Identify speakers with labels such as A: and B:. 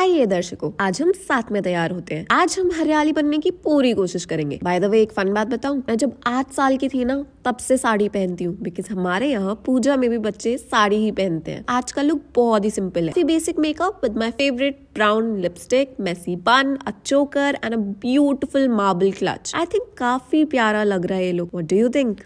A: आइए दर्शकों आज हम साथ में तैयार होते हैं आज हम हरियाली बनने की पूरी कोशिश करेंगे बाय द वे एक फन बात बताऊं मैं जब आठ साल की थी ना तब से साड़ी पहनती हूँ बिकॉज हमारे यहाँ पूजा में भी बच्चे साड़ी ही पहनते हैं आज का लुक बहुत ही सिंपल है basic makeup with my favourite brown lipstick messy bun a choker and a beautiful marble clutch I think काफी प्यारा लग रहा है ये look what do you think